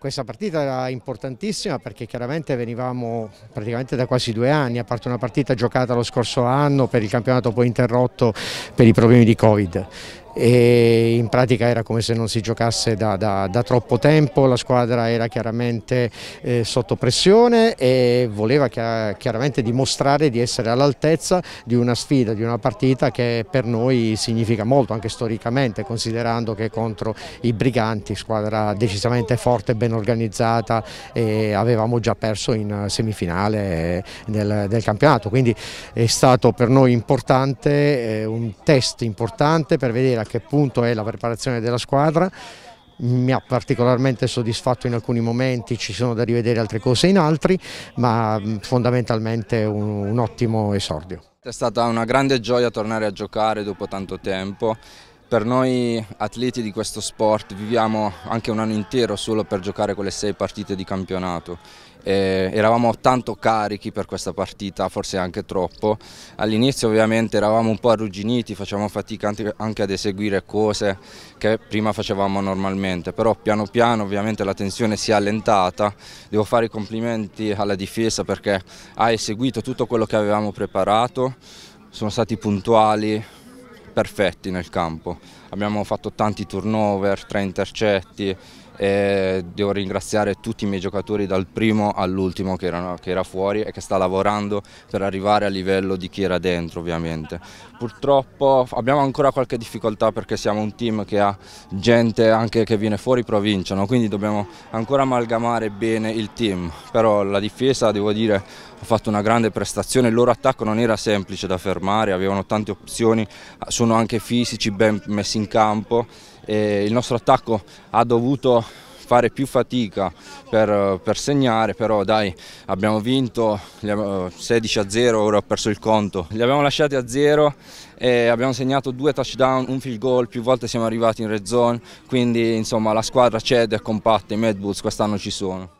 Questa partita era importantissima perché chiaramente venivamo praticamente da quasi due anni, a parte una partita giocata lo scorso anno per il campionato poi interrotto per i problemi di Covid e in pratica era come se non si giocasse da, da, da troppo tempo, la squadra era chiaramente eh, sotto pressione e voleva chiaramente dimostrare di essere all'altezza di una sfida, di una partita che per noi significa molto anche storicamente considerando che contro i Briganti, squadra decisamente forte, ben organizzata e avevamo già perso in semifinale del, del campionato, quindi è stato per noi importante, eh, un test importante per vedere a che punto è la preparazione della squadra, mi ha particolarmente soddisfatto in alcuni momenti, ci sono da rivedere altre cose in altri, ma mm, fondamentalmente un, un ottimo esordio. È stata una grande gioia tornare a giocare dopo tanto tempo per noi atleti di questo sport viviamo anche un anno intero solo per giocare quelle sei partite di campionato. E eravamo tanto carichi per questa partita, forse anche troppo. All'inizio ovviamente eravamo un po' arrugginiti, facevamo fatica anche ad eseguire cose che prima facevamo normalmente, però piano piano ovviamente la tensione si è allentata. Devo fare i complimenti alla difesa perché ha eseguito tutto quello che avevamo preparato, sono stati puntuali, perfetti nel campo, abbiamo fatto tanti turnover, tre intercetti e devo ringraziare tutti i miei giocatori dal primo all'ultimo che, che, era fuori e che sta lavorando per arrivare a livello di chi era dentro ovviamente. Purtroppo abbiamo ancora qualche difficoltà perché siamo un team che ha gente anche che viene fuori provincia, no? quindi dobbiamo ancora amalgamare bene il team, però la difesa devo dire ha fatto una grande prestazione, il loro attacco non era semplice da fermare, avevano tante opzioni, sono anche fisici, ben messi in campo e il nostro attacco ha dovuto fare più fatica per, per, segnare, però dai abbiamo vinto 16 a 0, ora ho perso il conto, li abbiamo lasciati a 0 e abbiamo segnato due touchdown, un field goal, più volte siamo arrivati in red zone, quindi insomma la squadra cede, è compatta, i Medboots quest'anno ci sono.